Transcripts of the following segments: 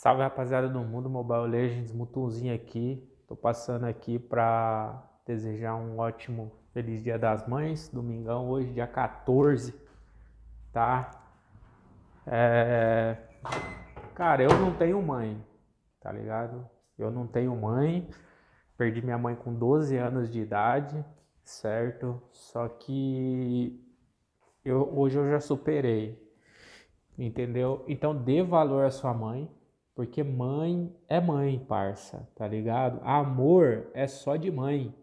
Salve rapaziada do mundo Mobile Legends, Mutunzinho aqui. Tô passando aqui para desejar um ótimo feliz Dia das Mães, domingão hoje, dia 14, tá? É... Cara, eu não tenho mãe, tá ligado? Eu não tenho mãe. Perdi minha mãe com 12 anos de idade, certo? Só que eu, hoje eu já superei, entendeu? Então dê valor à sua mãe, porque mãe é mãe, parça, tá ligado? Amor é só de mãe.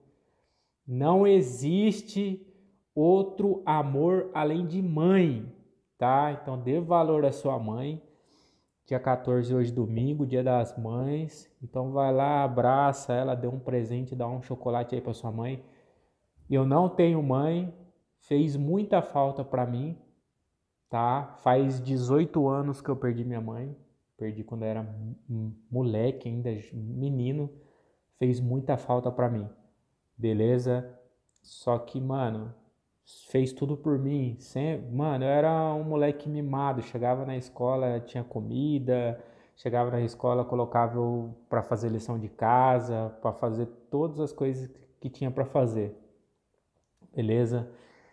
Não existe outro amor além de mãe, tá? Então dê valor à sua mãe. Dia 14 hoje domingo, dia das mães. Então vai lá, abraça ela, dê um presente, dá um chocolate aí para sua mãe. Eu não tenho mãe, fez muita falta para mim, tá? Faz 18 anos que eu perdi minha mãe perdi quando eu era moleque ainda, menino, fez muita falta para mim. Beleza? Só que, mano, fez tudo por mim. Sempre, mano, eu era um moleque mimado, chegava na escola, tinha comida, chegava na escola, colocava eu para fazer lição de casa, para fazer todas as coisas que tinha para fazer. Beleza?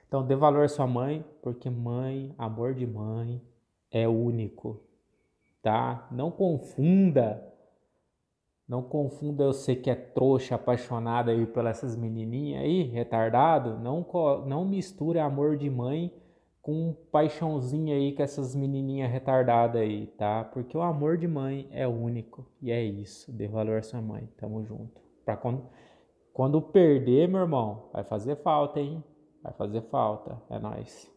Então dê valor à sua mãe, porque mãe, amor de mãe é único tá? Não confunda, não confunda você que é trouxa, apaixonada aí por essas menininhas aí, retardado, não, não misture amor de mãe com paixãozinha aí com essas menininhas retardadas aí, tá? Porque o amor de mãe é único e é isso, dê valor à sua mãe, tamo junto. Pra quando, quando perder, meu irmão, vai fazer falta, hein? Vai fazer falta, é nóis.